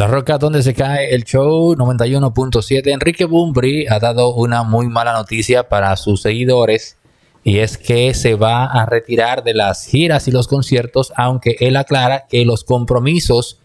La Roca, donde se cae el show 91.7. Enrique Bumbri ha dado una muy mala noticia para sus seguidores y es que se va a retirar de las giras y los conciertos, aunque él aclara que los compromisos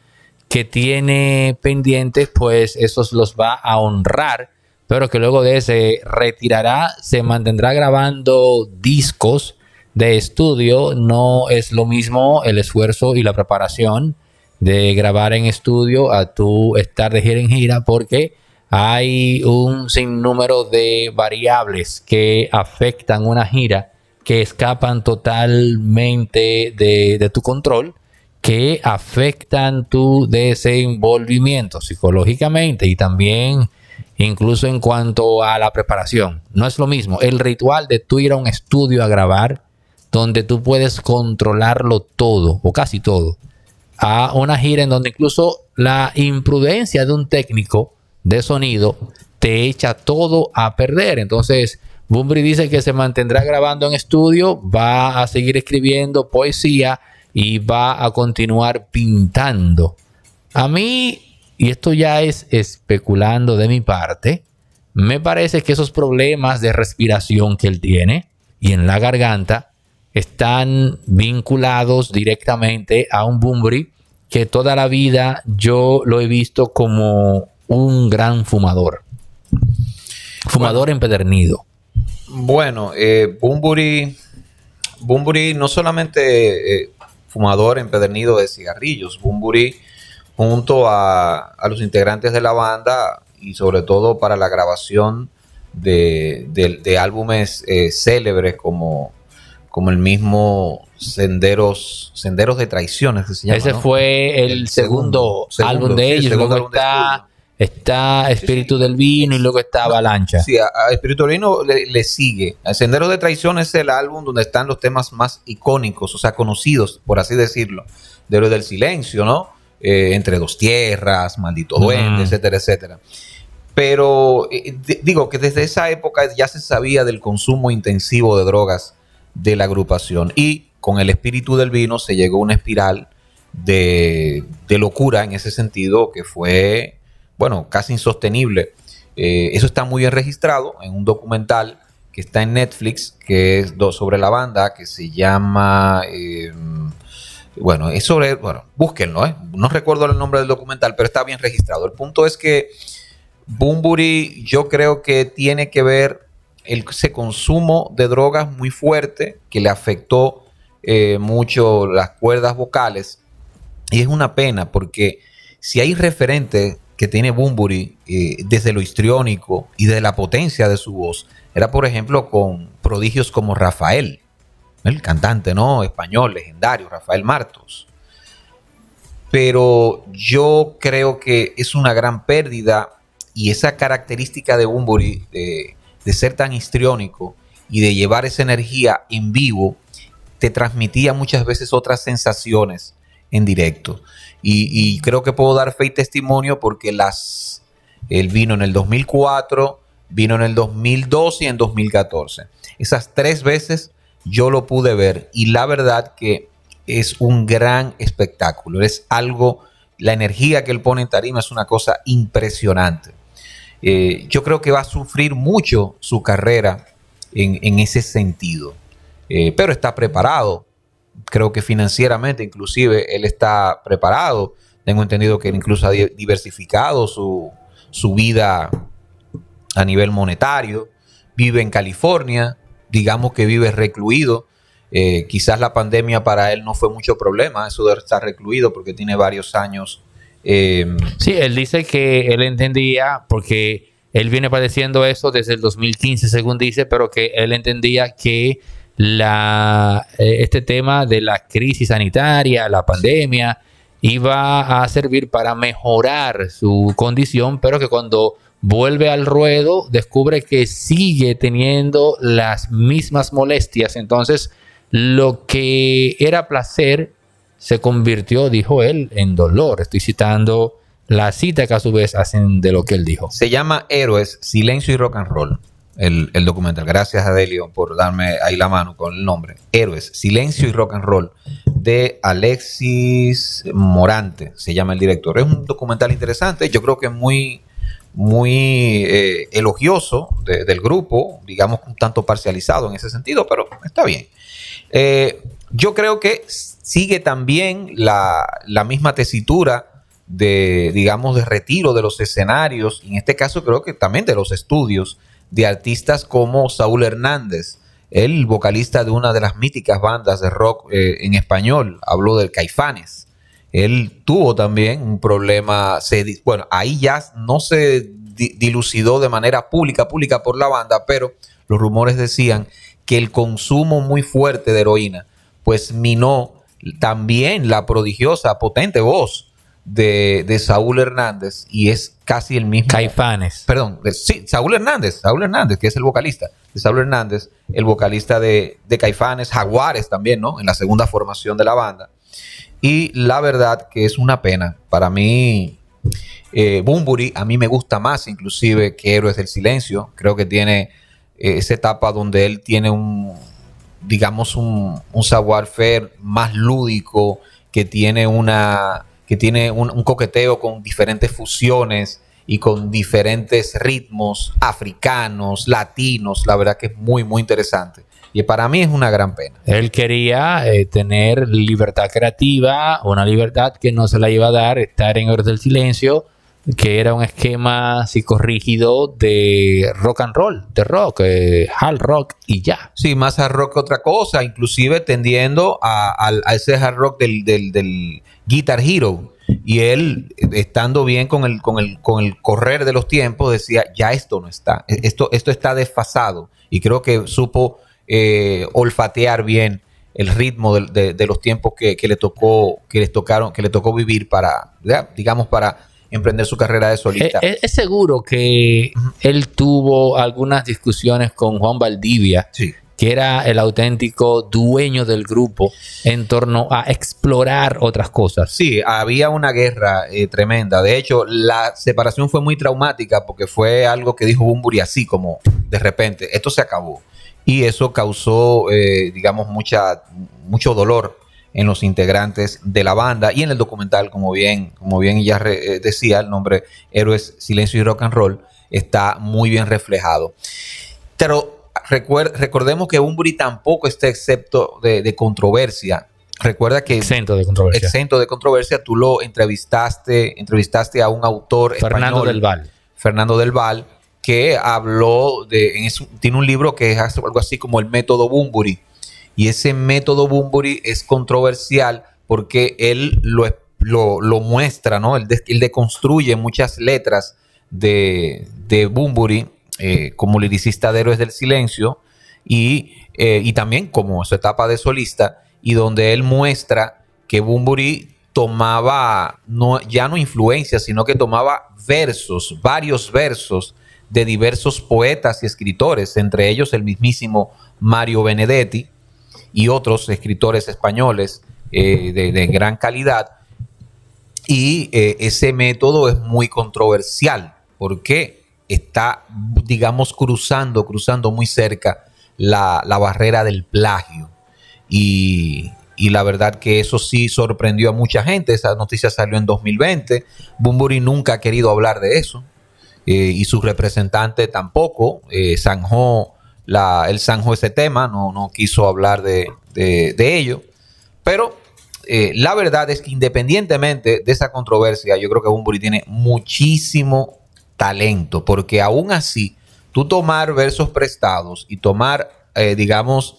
que tiene pendientes, pues esos los va a honrar, pero que luego de ese retirará, se mantendrá grabando discos de estudio, no es lo mismo el esfuerzo y la preparación de grabar en estudio a tu estar de gira en gira porque hay un sinnúmero de variables que afectan una gira que escapan totalmente de, de tu control que afectan tu desenvolvimiento psicológicamente y también incluso en cuanto a la preparación. No es lo mismo el ritual de tú ir a un estudio a grabar, donde tú puedes controlarlo todo o casi todo, a una gira en donde incluso la imprudencia de un técnico de sonido te echa todo a perder. Entonces, Bumbri dice que se mantendrá grabando en estudio, va a seguir escribiendo poesía y va a continuar pintando. A mí, y esto ya es especulando de mi parte, me parece que esos problemas de respiración que él tiene y en la garganta están vinculados directamente a un Bumbury que toda la vida yo lo he visto como un gran fumador. Fumador empedernido. Bueno, eh, Bumburi, no solamente eh, fumador empedernido de cigarrillos, Bumburi junto a, los integrantes de la banda y sobre todo para la grabación de, álbumes eh, célebres como como el mismo Senderos Senderos de Traiciones. Ese fue el, segundo, álbum de ellos. está, Espíritu del Vino y luego está Avalancha. Sí, Espíritu del Vino le, sigue. Senderos de Traiciones es el álbum donde están los temas más icónicos, o sea, conocidos, por así decirlo, de los del silencio, ¿no? Eh, entre dos tierras, Maldito Duende, etcétera, etcétera. Pero eh, eh, digo que desde esa época ya se sabía del consumo intensivo de drogas de la agrupación. Y con el espíritu del vino se llegó a una espiral de, locura en ese sentido que fue, bueno, casi insostenible. Eh, eso está muy bien registrado en un documental que está en Netflix, que es sobre la banda, que se llama... Eh, bueno, es sobre, bueno, búsquenlo, ¿eh? no recuerdo el nombre del documental, pero está bien registrado. El punto es que Bumburi yo creo que tiene que ver ese consumo de drogas muy fuerte que le afectó eh, mucho las cuerdas vocales. Y es una pena porque si hay referente que tiene Bumburi eh, desde lo histriónico y de la potencia de su voz, era por ejemplo con prodigios como Rafael, el cantante no español legendario, Rafael Martos. Pero yo creo que es una gran pérdida y esa característica de Bumburi, de ser tan histriónico y de llevar esa energía en vivo, te transmitía muchas veces otras sensaciones en directo. Y, creo que puedo dar fe y testimonio porque las, él vino en el 2004, vino en el 2012 y en 2014. Esas tres veces yo lo pude ver y la verdad que es un gran espectáculo, es algo, la energía que él pone en tarima es una cosa impresionante. Eh, yo creo que va a sufrir mucho su carrera en, ese sentido. Eh, pero está preparado, creo que financieramente inclusive él está preparado. Tengo entendido que él incluso ha diversificado su, vida a nivel monetario. Vive en California, digamos que vive recluido. Eh, quizás la pandemia para él no fue mucho problema, eso de estar recluido porque tiene varios años Em, sí, él dice que él entendía, porque él viene padeciendo eso desde el 2015, según dice, pero que él entendía que la, eh, este tema de la crisis sanitaria, la pandemia, iba a servir para mejorar su condición, pero que cuando vuelve al ruedo descubre que sigue teniendo las mismas molestias. Entonces, lo que era placer se convirtió, dijo él, en dolor. Estoy citando la cita que a su vez hacen de lo que él dijo. Se llama Héroes, Silencio y Rock and Roll, el, documental. Gracias, a Adelio, por darme ahí la mano con el nombre. Héroes, Silencio y Rock and Roll, de Alexis Morante, se llama el director. Es un documental interesante, yo creo que es muy muy eh, elogioso del grupo, digamos un tanto parcializado en ese sentido, pero está bien. Eh, yo creo que sigue también la, misma tesitura de, digamos, de retiro de los escenarios, en este caso creo que también de los estudios de artistas como Saúl Hernández, el vocalista de una de las míticas bandas de rock eh, en español, habló del Caifanes. Él tuvo también un problema, se, bueno, ahí ya no se dilucidó de manera pública, pública por la banda, pero los rumores decían que el consumo muy fuerte de heroína, pues minó también la prodigiosa, potente voz de, Saúl Hernández y es casi el mismo. Caifanes. Perdón, sí, Saúl Hernández, Saúl Hernández, que es el vocalista de Saúl Hernández, el vocalista de, de, Caifanes, Jaguares también, ¿no? En la segunda formación de la banda. Y la verdad que es una pena. Para mí, eh, Bumburi, a mí me gusta más inclusive que Héroes del Silencio. Creo que tiene eh, esa etapa donde él tiene un, digamos, un, un savoir-faire más lúdico, que tiene, una, que tiene un, coqueteo con diferentes fusiones y con diferentes ritmos africanos, latinos, la verdad que es muy, muy interesante. Y para mí es una gran pena. Él quería eh, tener libertad creativa, una libertad que no se la iba a dar, estar en horas del silencio, que era un esquema psicorrígido de rock and roll, de rock, eh, hard rock y ya. Sí, más hard rock que otra cosa, inclusive tendiendo a, ese hard rock del, Guitar Hero. Y él, estando bien con el, con, el, con el correr de los tiempos, decía, ya esto no está, e-, esto, esto está desfasado. Y creo que supo eh, olfatear bien el ritmo de, de, de los tiempos que, que, le tocó, que les tocaron, que le tocó vivir para, digamos, para emprender su carrera de solista. Eh, eh, es, seguro que él tuvo algunas discusiones con Juan Valdivia, que era el auténtico dueño del grupo, en torno a explorar otras cosas. Sí, había una guerra eh, tremenda. De hecho, la separación fue muy traumática porque fue algo que dijo Bumburi así, como de repente, esto se acabó. Y eso causó, digamos, mucha, mucho dolor en los integrantes de la banda y en el documental, como bien, como bien ya eh, decía, el nombre Héroes, Silencio y Rock and Roll está muy bien reflejado. Pero recordemos que Bumburi tampoco está excepto de, controversia. Recuerda que exento de controversia. Exento de controversia, tú lo entrevistaste, entrevistaste a un autor Fernando del Val. Fernando del Val, que habló de, tiene un libro que es algo así como el método Bumburi y ese método Bumburi es controversial porque él lo, lo, muestra, ¿no? Él, él, deconstruye muchas letras de, de eh, como liricista de Héroes del Silencio eh, y, también como su etapa de solista y donde él muestra que Bumburi tomaba no, ya no influencia, sino que tomaba versos, varios versos de diversos poetas y escritores, entre ellos el mismísimo Mario Benedetti, y otros escritores españoles eh, de, gran calidad. Y eh, ese método es muy controversial porque está, digamos, cruzando, cruzando muy cerca la, barrera del plagio. Y, la verdad que eso sí sorprendió a mucha gente. Esa noticia salió en 2020. Bumburi nunca ha querido hablar de eso eh, y su representante tampoco. Eh, el Sanjo ese tema, no, no quiso hablar de, ello. Pero eh, la verdad es que independientemente de esa controversia, yo creo que Bumburi tiene muchísimo talento, porque aún así, tú tomar versos prestados y tomar, eh, digamos,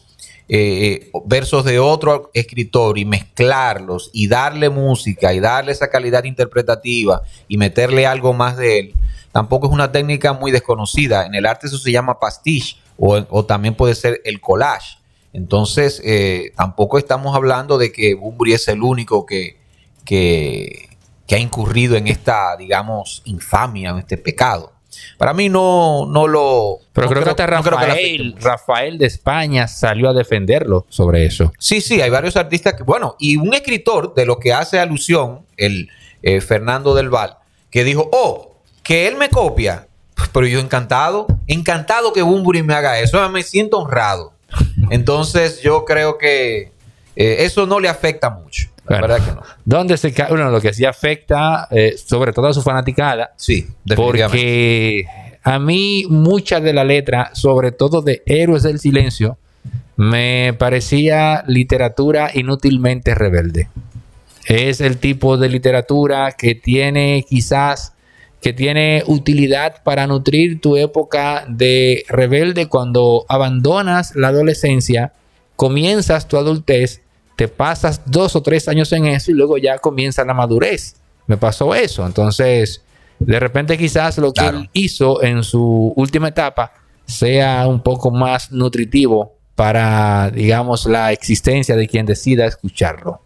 eh, versos de otro escritor y mezclarlos y darle música y darle esa calidad interpretativa y meterle algo más de él, tampoco es una técnica muy desconocida. En el arte eso se llama pastiche o, también puede ser el collage. Entonces, eh, tampoco estamos hablando de que Bumbry es el único que, que, ha incurrido en esta, digamos, infamia, en este pecado. Para mí no, no lo... Pero creo, que Rafael, Rafael de España salió a defenderlo sobre eso. Sí, sí, hay varios artistas que... Bueno, y un escritor de lo que hace alusión, el eh, Fernando del Val, que dijo, oh, que él me copia, pero yo encantado, encantado que Bumburi me haga eso. me siento honrado. Entonces yo creo que eh, eso no le afecta mucho. La verdad que no. ¿Dónde se cae? Bueno, lo que sí afecta, eh, sobre todo a su fanaticada. Sí, Porque a mí muchas de la letra, sobre todo de Héroes del Silencio, me parecía literatura inútilmente rebelde. Es el tipo de literatura que tiene quizás que tiene utilidad para nutrir tu época de rebelde cuando abandonas la adolescencia, comienzas tu adultez, te pasas dos o tres años en eso y luego ya comienza la madurez. Me pasó eso. Entonces, de repente quizás lo que hizo en su última etapa sea un poco más nutritivo para, digamos, la existencia de quien decida escucharlo.